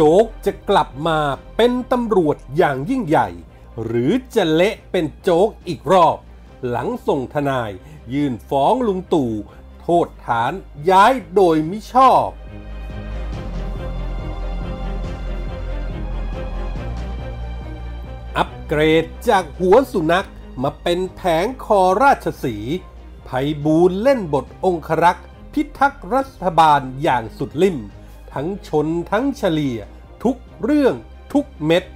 โจ๊กจะกลับมาเป็นตำรวจอย่างยิ่งใหญ่ หรือจะเละเป็นโจ๊กอีกรอบ หลังส่งทนายยื่นฟ้องลุงตู่โทษฐานย้ายโดยมิชอบ อัปเกรดจากหัวสุนัขมาเป็นแผงคอราชสีไพบูลเล่นบทองครักษ์พิทักษ์รัฐบาลอย่างสุดลิ่มทั้งชนทั้งเฉลี่ย ทุกเรื่องทุกเม็ด ส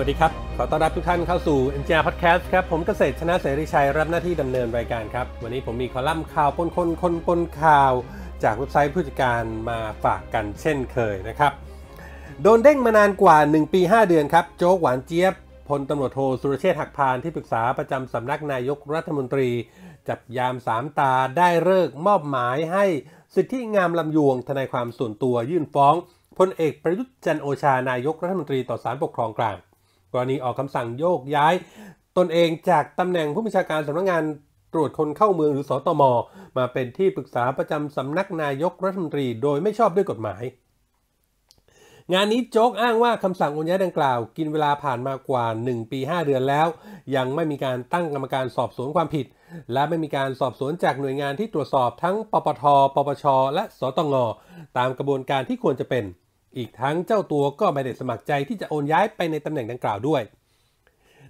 วัสดีครับ ขอต้อนรับทุกท่านเข้าสู่ NGR Podcast ครับ ผมเกษตรชนะเสรีชัยรับหน้าที่ดำเนินรายการครับ วันนี้ผมมีคอลัมน์ข่าวปนคนคนปนข่าว จากเว็บไซต์ผู้จัดการมาฝากกันเช่นเคยนะครับโดนเด้งมานานกว่า 1 ปี 5 เดือน ครับ โจ๊ก หวานเจี๊ยบพลตำรวจโทสุรเชษฐ์หักพานที่ปรึกษาประจำสำนักนายกรัฐมนตรี จับยามสามตาได้เลิกมอบหมายให้สิทธิงามลำยวง ทนายความส่วนตัวยื่นฟ้องพลเอกประยุทธ์จันโอชานายกรัฐมนตรีต่อศาลปกครองกลางกรณีออกคำสั่งโยกย้าย ตนเองจากตำแหน่งผู้บัญชาการสำนักงงานตรวจคนเข้าเมืองหรือสอตอมอมาเป็นที่ปรึกษาประจำสำนักนายกรัฐมนตรีโดยไม่ชอบด้วยกฎหมายงานนี้โจ๊กอ้างว่าคำสั่งโอนย้ายดังกล่าวกินเวลาผ่านมากว่า1 ปี 5 เดือนแล้ว ยังไม่มีการตั้งกรรมการสอบสวนความผิด และไม่มีการสอบสวนจากหน่วยงานที่ตรวจสอบทั้ง ปปท ปปช และสตง ตามกระบวนการที่ควรจะเป็น อีกทั้งเจ้าตัวก็ไม่ได้สมัครใจที่จะโอนย้ายไปในตำแหน่งดังกล่าวด้วย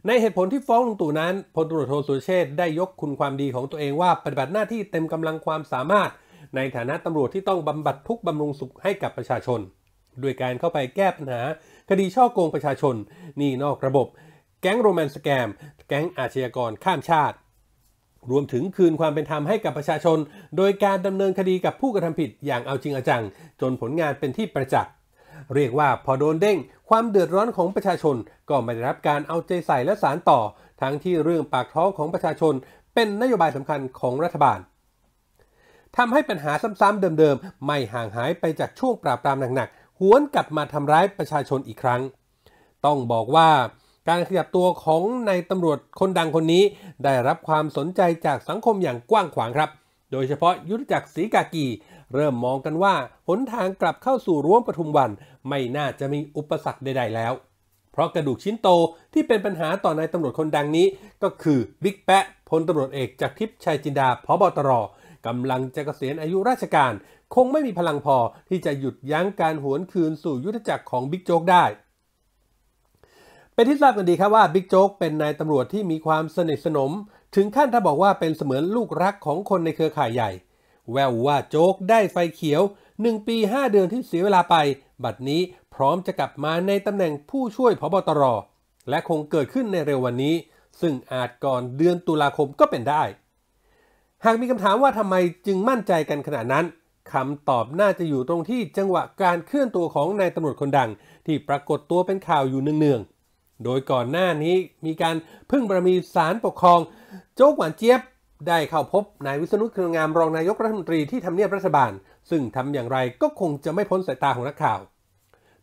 ในเหตุผลที่ฟ้องลุงตู่นั้นพลตำรวจโทสุเชษได้ยกคุณความดีของตัวเองว่าปฏิบัติหน้าที่เต็มกำลังความสามารถ ในฐานะตำรวจที่ต้องบำบัดทุกบำรุงสุขให้กับประชาชนด้วยการเข้าไปแก้ปัญหาคดีช่อโกงประชาชน นี่นอกระบบ แก๊งโรแมนต์สแกม แก๊งอาชญากรข้ามชาติ รวมถึงคืนความเป็นธรรมให้กับประชาชน โดยการดำเนินคดีกับผู้กระทำผิด อย่างเอาจริงเอาจัง จนผลงานเป็นที่ประจักษ์เรียกว่าพอโดนเด้งความเดือดร้อนของประชาชน ก็ไม่ได้รับการเอาใจใส่และสารต่อ ทั้งที่เรื่องปากท้องของประชาชน เป็นนโยบายสำคัญของรัฐบาลทำให้ปัญหาซ้ำๆเดิมๆไม่ห่างหายไปจากช่วงปราบปรามหนักๆหวนกลับมาทำร้ายประชาชนอีกครั้ง ต้องบอกว่า การขยับตัวของนายตำรวจคนดังคนนี้ได้รับความสนใจจากสังคมอย่างกว้างขวางครับ โดยเฉพาะยุทธจักรสีกากีเริ่มมองกันว่า หนทางกลับเข้าสู่ร่วมปทุมวันไม่น่าจะมีอุปสรรคใดๆแล้ว เพราะกระดูกชิ้นโตที่เป็นปัญหาต่อนายตำรวจคนดังนี้ ก็คือบิ๊กแปะพลตำรวจเอกจากทิพย์ชัยจินดาพบตรกำลังจะเกษียณอายุราชการ คงไม่มีพลังพอที่จะหยุดยั้งการหวนคืนสู่ยุทธจักรของบิ๊กโจ๊กได้ เป็นที่ทราบกันดีครับว่าบิ๊กโจ๊กเป็นนายตำรวจที่มีความสนิทสนม ถึงขั้นถ้าบอกว่าเป็นเสมือนลูกรักของคนในเครือข่ายใหญ่ แววว่าโจ๊กได้ไฟเขียว 1 ปี 5 เดือนที่เสียเวลาไป บัดนี้พร้อมจะกลับมาในตำแหน่งผู้ช่วยพบตรและคงเกิดขึ้นในเร็ววันนี้ ซึ่งอาจก่อนเดือนตุลาคมก็เป็นได้หากมีคำถามว่าทำไมจึงมั่นใจกันขนาดนั้น คำตอบน่าจะอยู่ตรงที่จังหวะการเคลื่อนตัวของนายตำรวจคนดัง ที่ปรากฏตัวเป็นข่าวอยู่เนืองๆ โดยก่อนหน้านี้มีการพึ่งบารมีสารปกครอง โจ๊กหวานเจี๊ยบ ได้เข้าพบนายวิษณุเครืองามรองนายกรัฐมนตรีที่ทำเนียบรัฐบาล ซึ่งทำอย่างไรก็คงจะไม่พ้นสายตาของนักข่าว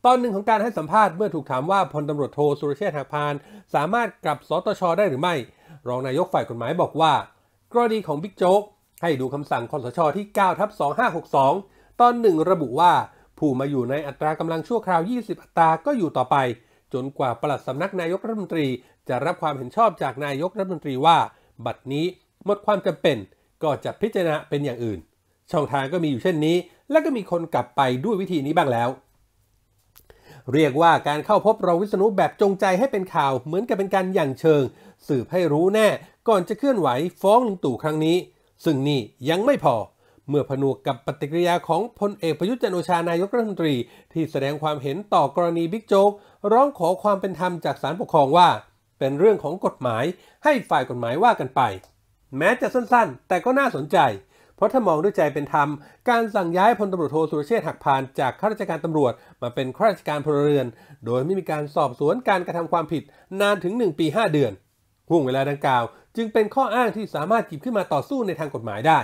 ตอนหนึ่งของการให้สัมภาษณ์เมื่อถูกถามว่าพลตำรวจโทสุรเชษฐ์หักพาน สามารถกลับสตชได้หรือไม่รองนายกฝ่ายกฎหมายบอกว่ากรณีของบิ๊กโจ๊กให้ดูคำสั่งคอสช ที่9ทับ2562 ตอนหนึ่งระบุว่าผู้มาอยู่ในอัตรากำลังชั่วคราว 20 อัตราก็อยู่ต่อไป จนกว่าปลัดสำนักนายกรัฐมนตรี จะรับความเห็นชอบจากนายกรัฐมนตรีว่า บัตรนี้หมดความจำเป็นก็จะพิจารณาเป็นอย่างอื่น ช่องทางก็มีอยู่เช่นนี้และก็มีคนกลับไปด้วยวิธีนี้บ้างแล้วเรียกว่าการเข้าพบรองวิษณุแบบจงใจให้เป็นข่าวเหมือนกับเป็นการอย่างเชิง สืบให้รู้แน่ก่อนจะเคลื่อนไหวฟ้องลุงตู่ครั้งนี้ ซึ่งนี่ยังไม่พอ เมื่อผนวกกับปฏิกิริยาของพลเอกประยุทธ์จันโอชานายกรัฐมนตรี ที่แสดงความเห็นต่อกรณีบิ๊กโจ๊ก ร้องขอความเป็นธรรมจากศาลปกครองว่า เป็นเรื่องของกฎหมาย ให้ฝ่ายกฎหมายว่ากันไป แม้จะสั้นๆ แต่ก็น่าสนใจเพราะถ้ามองด้วยใจเป็นธรรมการสั่งย้ายพลตำรวจโทสุรเชษฐ์หักพานจากข้าราชการตำรวจ มาเป็นข้าราชการพลเรือน โดยไม่มีการสอบสวนการกระทำความผิดนานถึง 1 ปี 5 เดือนห่วงเวลาดังกล่าวจึงเป็นข้ออ้างที่สามารถหยิบขึ้นมาต่อสู้ในทางกฎหมายได้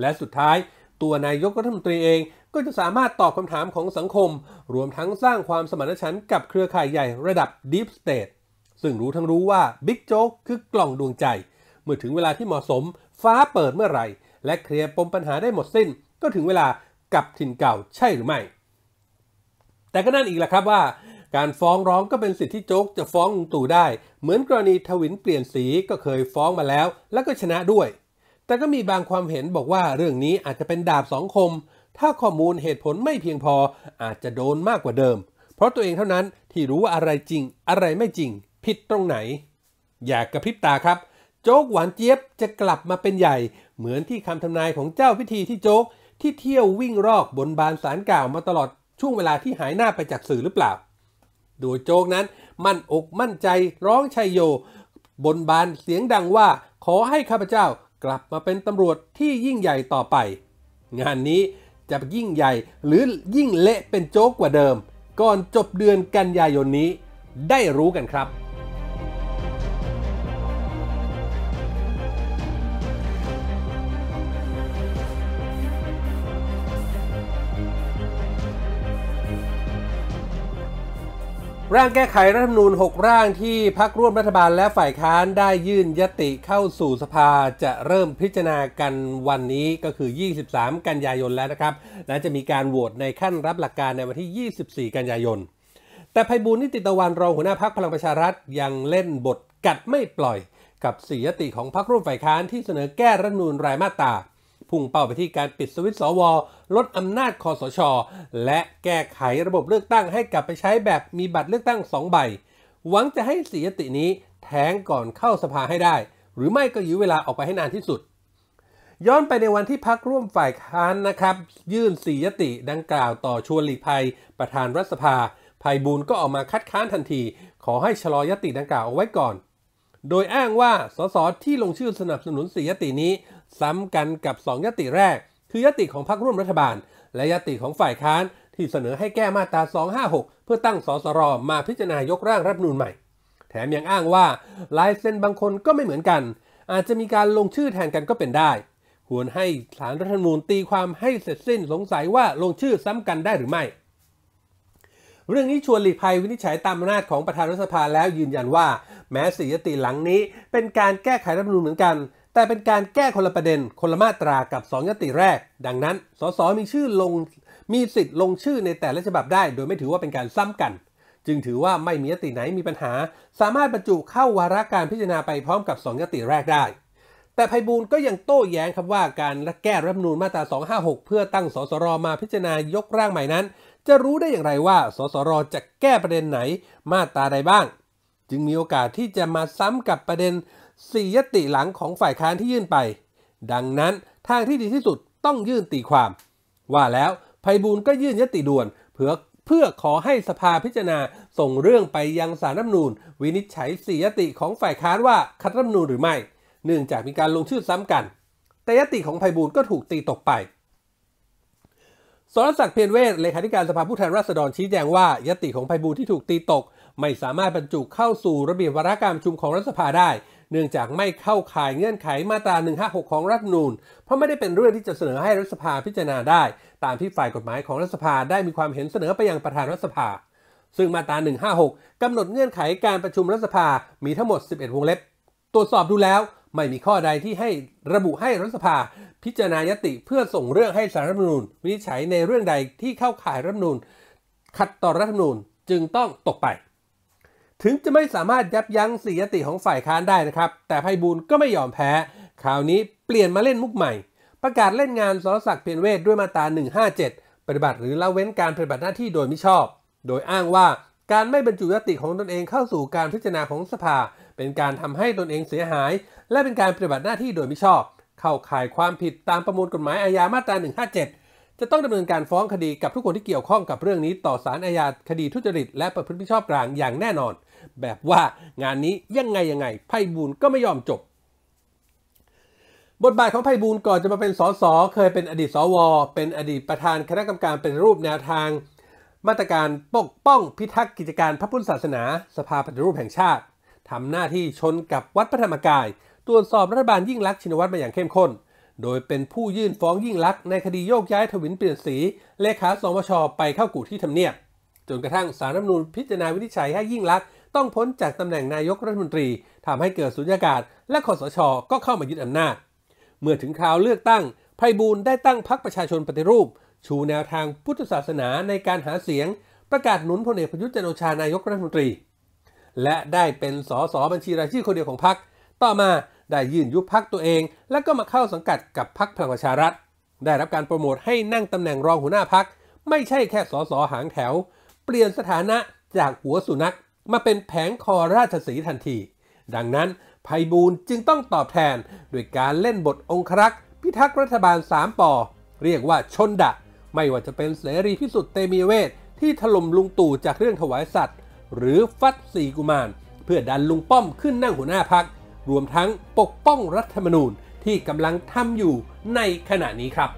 และสุดท้าย ตัวนายกรัฐมนตรีเองก็จะสามารถตอบคำถามของสังคม รวมทั้งสร้างความสมานฉันท์กับเครือข่ายใหญ่ระดับ Deep State ซึ่งรู้ทั้งรู้ว่าบิ๊กโจ๊กคือกล่องดวงใจเมื่อถึงเวลาที่เหมาะสมฟ้าเปิดเมื่อไหร่และเคลียร์ปมปัญหาได้หมดสิ้นก็ถึงเวลากลับถิ่นเก่าใช่หรือไม่ แต่ก็นั่นอีกแหละครับว่า การฟ้องร้องก็เป็นสิทธิที่โจ๊กจะฟ้องุตู่ได้ เหมือนกรณีทวินเปลี่ยนสีก็เคยฟ้องมาแล้ว และก็ชนะด้วย แต่ก็มีบางความเห็นบอกว่าเรื่องนี้อาจจะเป็นดาบสองคม ถ้าข้อมูลเหตุผลไม่เพียงพออาจจะโดนมากกว่าเดิม เพราะตัวเองเท่านั้นที่รู้ว่าอะไรจริงอะไรไม่จริงผิดตรงไหน อย่ากกระพริบตาครับจ๊กหวานเจี๊ยบจะกลับมาเป็นใหญ่ เหมือนที่คำทำนายของเจ้าพิธีที่โจ๊ก ที่เที่ยววิ่งรอกบนบานสารกล่าวมาตลอดช่วงเวลาที่หายหน้าไปจากสื่อหรือเปล่าโดยโจ๊กนั้น มั่นอกมั่นใจร้องชัยโย บนบานเสียงดังว่าขอให้ข้าพเจ้ากลับมาเป็นตำรวจที่ยิ่งใหญ่ต่อไป งานนี้จะยิ่งใหญ่หรือยิ่งเละเป็นโจ๊กกว่าเดิม ก่อนจบเดือนกันยายนนี้ ได้รู้กันครับร่างแก้ไขรัฐธรรมนูญ6ร่างที่พักร่วมรัฐบาลและฝ่ายค้านได้ยื่นยติเข้าสู่สภาจะเริ่มพิจารณากันวันนี้ก็คือ 23 กันยายนแล้วนะครับ และจะมีการโหวตในขั้นรับหลักการในวันที่ 24 กันยายน แต่ภัยบูลนิติตะวันรองหัวหน้าพักพลังประชารัฐยังเล่นบทกัดไม่ปล่อย กับสียติของพักร่วมฝ่ายค้าน ที่เสนอแก้รัฐธรรมนูญรายมาตราพุ่งเป้าไปที่การปิดสวิตสวลดอำนาจคอสช และแก้ไขระบบเลือกตั้งให้กลับไปใช้แบบมีบัตรเลือกตั้ง 2 ใบ หวังจะให้สียตินี้แทงก่อนเข้าสภาให้ได้ หรือไม่ก็ยื้อเวลาออกไปให้นานที่สุด ย้อนไปในวันที่พักร่วมฝ่ายค้านนะครับ ยื่นสียติดังกล่าวต่อชวนหลีภัยประธานรัฐสภา ภัยบูลก็ออกมาคัดค้านทันที ขอให้ชะลอยติดังกล่าวเอาไว้ก่อน โดยอ้างว่าสสที่ลงชื่อสนับสนุนสียตินี้ซ้ำกันกับ2ยติแรก คือยติของพรรคร่วมรัฐบาล และยติของฝ่ายค้าน ที่เสนอให้แก้มาตรา 256 เพื่อตั้งสสรมาพิจารณายกร่างรัฐนูนใหม่ แถมยังอ้างว่า ลายเซ็นบางคนก็ไม่เหมือนกัน อาจจะมีการลงชื่อแทนกันก็เป็นได้ควรให้ฐานรัฐธรรมนูญตีความให้เสร็จสิ้นสงสัยว่าลงชื่อซ้ำกันได้หรือไม่ เรื่องนี้ชวนหลีกภัยวินิจฉัยตามอำนาจของประธานรัฐสภาแล้วยืนยันว่า แม้สียติหลังนี้ เป็นการแก้ไขรัฐมนูนเหมือนกันแต่เป็นการแก้คนละประเด็นคนละมาตรากับ2ยติแรก ดังนั้น สส มีชื่อลง มีสิทธิ์ลงชื่อในแต่ละฉบับได้ โดยไม่ถือว่าเป็นการซ้ำกัน จึงถือว่าไม่มียติไหนมีปัญหา สามารถบรรจุเข้าวาระการพิจารณาไปพร้อมกับ2ยติแรกได้ แต่ไพบูลก็ยังโต้แย้งครับว่าการแก้รัฐมนูญมาตรา 256เพื่อตั้งสสรมาพิจารณายกร่างใหม่นั้น จะรู้ได้อย่างไรว่าสสรจะแก้ประเด็นไหนมาตราใดบ้าง จึงมีโอกาสที่จะมาซ้ำกับประเด็นสี่ยติหลังของฝ่ายค้านที่ยื่นไป ดังนั้นทางที่ดีที่สุดต้องยื่นตีความ ว่าแล้วภัยบูลก็ยื่นยติด่วนเพื่อเพื่อขอให้สภาพิจารณาส่งเรื่องไปยังสารรัฐนูนวินิจฉัยสี่ยติของฝ่ายค้านว่าขัดรัฐนูนหรือไม่เนื่องจากมีการลงชื่อซ้ำกันแต่ยติของภัยบูลก็ถูกตีตกไป สรศักดิ์เพียรเวสเลขาธิการสภาผู้แทนราษฎรชี้แจงว่ายติของภัยบูลที่ถูกตีตก ไม่สามารถบรรจุเข้าสู่ระเบียบวาระการประชุมของรัฐสภาได้เนื่องจากไม่เข้าข่ายเงื่อนไขมาตรา 156 ของรัฐนูน เพราะไม่ได้เป็นเรื่องที่จะเสนอให้รัฐสภาพิจารณาได้ ตามที่ฝ่ายกฎหมายของรัฐสภาได้มีความเห็นเสนอไปยังประธานรัฐสภา ซึ่งมาตรา 156 กำหนดเงื่อนไขการประชุมรัฐสภา มีทั้งหมด 11 วงเล็บ ตรวจสอบดูแล้ว ไม่มีข้อใดที่ให้ระบุให้รัฐสภา พิจารณายติเพื่อส่งเรื่องให้สารรัฐมนูญวินิจฉัยในเรื่องใดที่เข้าข่ายรัฐมนูญขัดต่อรัฐมนูญจึงต้องตกไปถึงจะไม่สามารถยับยั้งสียติของฝ่ายค้านได้นะครับ แต่ไพบูลก็ไม่ยอมแพ้ คราวนี้เปลี่ยนมาเล่นมุกใหม่ ประกาศเล่นงานสรศักดิ์เพียรเวทด้วยมาตรา157 ปฏิบัติหรือละเว้นการปฏิบัติหน้าที่โดยมิชอบ โดยอ้างว่าการไม่บรรจุยติของตนเองเข้าสู่การพิจารณาของสภาเป็นการทำให้ตนเองเสียหาย และเป็นการปฏิบัติหน้าที่โดยมิชอบ เข้าข่ายความผิดตามประมวลกฎหมายอาญามาตรา157จะต้องดำเนินการฟ้องคดีกับทุกคนที่เกี่ยวข้องกับเรื่องนี้ต่อศาลอาญาคดีทุจริต และประพฤติมิชอบกลางอย่างแน่นอน แบบว่างานนี้ยังไงยังไงไพ่บูลก็ไม่ยอมจบ บทบาทของไพ่บูลก่อนจะมาเป็นสสเคยเป็นอดีต สว เป็นอดีตประธานคณะกรรมการเป็นรูปแนวทาง มาตรการปกป้องพิทักษ์กิจการพระพุทธศาสนา สภาปฏิรูปแห่งชาติทำหน้าที่ชนกับวัดพระธรรมกายตรวจสอบรัฐบาลยิ่งลักษณ์ชินวัตรมาอย่างเข้มข้นโดยเป็นผู้ยื่นฟ้องยิ่งลักษณ์ในคดีโยกย้ายทวินเปลี่ยนสี เลขาสมชไปเข้ากู่ที่ทำเนียบจนกระทั่งสารรัฐมนูลพิจารณาวินิจฉัยให้ยิ่งลักษณ์ต้องพ้นจากตำแหน่งนายกรัฐมนตรีทำให้เกิดสุญญากาศ และคอสช ก็เข้ามายึดอำนาจเมื่อถึงคราวเลือกตั้งไพบูลได้ตั้งพรรคประชาชนปฏิรูปชูแนวทางพุทธศาสนาในการหาเสียงประกาศหนุนพลเอกประยุทธ์จันโอชานายกรัฐมนตรี และได้เป็นสสบัญชีรายชื่อคนเดียวของพรรคต่อมาได้ยื่นยุบพักตัวเองแล้วก็มาเข้าสังกัดกับพักพลังประชารัฐ ได้รับการโปรโมทให้นั่งตำแหน่งรองหัวหน้าพัก ไม่ใช่แค่สสหางแถว เปลี่ยนสถานะจากหัวสุนัขมาเป็นแผงคอราชสีทันที ดังนั้นภัยบูลจึงต้องตอบแทนด้วยการเล่นบทองครักษ์พิทักษ์รัฐบาล 3ปอเรียกว่าชนดะ ไม่ว่าจะเป็นเสรีพิสุทธิ์เตมีเวทที่ถล่มลุงตู่จากเรื่องถวายสัตว์ หรือฟัดสีกุมาร เพื่อดันลุงป้อมขึ้นนั่งหัวหน้าพักรวมทั้งปกป้องรัฐธรรมนูญที่กำลังทำอยู่ในขณะนี้ครับ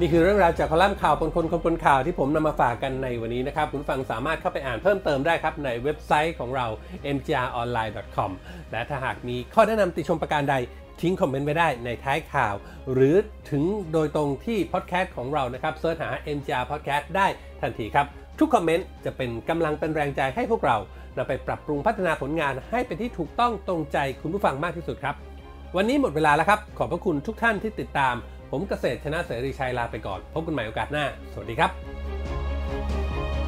นี่คือเรื่องราวจากคอลัมน์ข่าวคนคนคนคนข่าวที่ผมนำมาฝากกันในวันนี้นะครับ คุณฟังสามารถเข้าไปอ่านเพิ่มเติมได้ครับ ในเว็บไซต์ของเรา mgronline.com และถ้าหากมีข้อแนะนำติชมประการใดทิ้งคอมเมนต์ไว้ได้ในท้ายข่าว หรือถึงโดยตรงที่พอดแคสต์ของเรานะครับเสิร์ชหา MGR Podcast ได้ทันทีครับ ทุกคอมเมนต์จะเป็นกำลังเป็นแรงใจให้พวกเรานำไปปรับปรุงพัฒนาผลงานให้เป็นที่ถูกต้องตรงใจคุณผู้ฟังมากที่สุดครับ วันนี้หมดเวลาแล้วครับ ขอบพระคุณทุกท่านที่ติดตาม ผมเกษตรชนะเสรีชัยลาไปก่อน พบกันใหม่โอกาสหน้า สวัสดีครับ